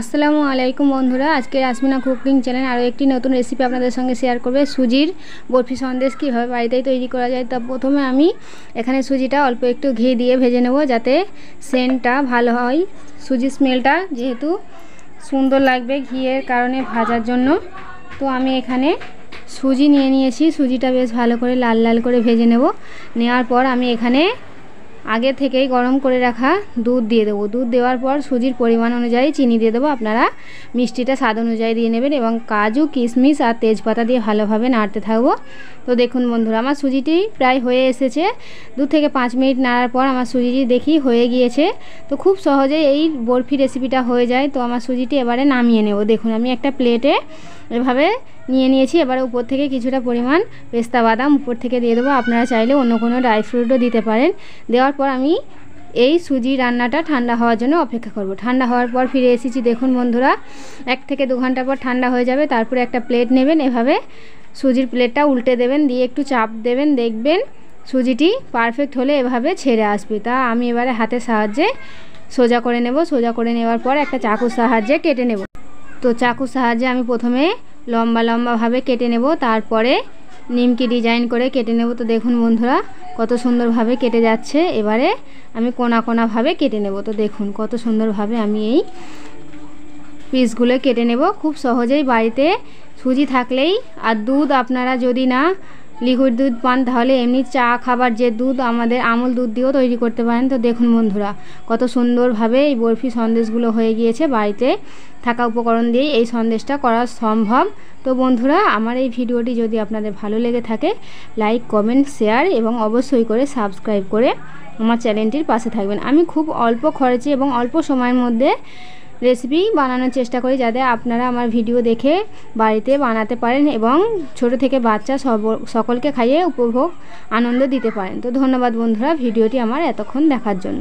আসসালামু আলাইকুম বন্ধুরা আজকে রাসমিনা কুকিং চ্যানেল আরও একটি নতুন রেসিপি আপনাদের সঙ্গে শেয়ার করবে সুজির বরফি সন্দেশ কীভাবে বাড়িতেই তৈরি করা যায় তা প্রথমে আমি এখানে সুজিটা অল্প একটু ঘি দিয়ে ভেজে নেব যাতে সেন্টটা ভালো হয় সুজির স্মেলটা যেহেতু সুন্দর লাগবে ঘিয়ের কারণে ভাজার জন্য তো আমি এখানে সুজি নিয়ে নিয়েছি সুজিটা বেশ ভালো করে লাল লাল করে ভেজে নেব নেওয়ার পর আমি এখানে আগে থেকেই গরম করে রাখা দুধ দিয়ে দেবো দুধ দেওয়ার পর সুজির পরিমাণ অনুযায়ী চিনি দিয়ে দেবো আপনারা মিষ্টিটা স্বাদ অনুযায়ী দিয়ে নেবেন এবং কাজু কিশমিশ আর তেজপাতা দিয়ে ভালোভাবে নাড়তে থাকবো তো দেখুন বন্ধুরা আমার সুজিটি প্রায় হয়ে এসেছে দু থেকে পাঁচ মিনিট নাড়ার পর আমার সুজিটি দেখি হয়ে গিয়েছে তো খুব সহজে এই বরফি রেসিপিটা হয়ে যায় তো আমার সুজিটি এবারে নামিয়ে নেব দেখুন আমি একটা প্লেটে এভাবে নিয়ে নিয়েছি এবার উপর থেকে কিছুটা পরিমাণ পেস্তা বাদাম উপর থেকে দিয়ে দেবো আপনারা চাইলে অন্য কোনো ড্রাই ফ্রুটও দিতে পারেন দেওয়ার পর আমি এই সুজি রান্নাটা ঠান্ডা হওয়ার জন্য অপেক্ষা করব ঠান্ডা হওয়ার পর ফিরে এসেছি দেখুন বন্ধুরা এক থেকে দু ঘন্টা পর ঠান্ডা হয়ে যাবে তারপরে একটা প্লেট নেবেন এভাবে সুজির প্লেটটা উল্টে দেবেন দিয়ে একটু চাপ দেবেন দেখবেন সুজিটি পারফেক্ট হলে এভাবে ছেড়ে আসবে তা আমি এবারে হাতের সাহায্যে সোজা করে নেব সোজা করে নেওয়ার পর একটা চাকুর সাহায্যে কেটে নেব তো চাকুর সাহায্যে আমি প্রথমে লম্বা লম্বাভাবে কেটে নেব তারপরে নিমকি ডিজাইন করে কেটে নেব তো দেখুন বন্ধুরা কত সুন্দরভাবে কেটে যাচ্ছে এবারে আমি কোনা কোনাভাবে কেটে নেব তো দেখুন কত সুন্দরভাবে আমি এই পিসগুলো কেটে নেব খুব সহজেই বাড়িতে সুজি থাকলেই আর দুধ আপনারা যদি না লিকুইড দুধ পান তাহলে এমনি চা খাবার যে দুধ আমাদের আমল দুধ দিয়েও তৈরি করতে পারেন তো দেখুন বন্ধুরা কত সুন্দরভাবে এই বরফি সন্দেশগুলো হয়ে গিয়েছে বাড়িতে থাকা উপকরণ দিয়ে এই সন্দেশটা করা সম্ভব তো বন্ধুরা আমার এই ভিডিওটি যদি আপনাদের ভালো লেগে থাকে লাইক কমেন্ট শেয়ার এবং অবশ্যই করে সাবস্ক্রাইব করে আমার চ্যানেলটির পাশে থাকবেন আমি খুব অল্প খরচে এবং অল্প সময়ের মধ্যে রেসিপি বানানোর চেষ্টা করি যাতে আপনারা আমার ভিডিও দেখে বাড়িতে বানাতে পারেন এবং ছোট থেকে বাচ্চা সব সকলকে খাইয়ে উপভোগ আনন্দ দিতে পারেন তো ধন্যবাদ বন্ধুরা ভিডিওটি আমার এতক্ষণ দেখার জন্য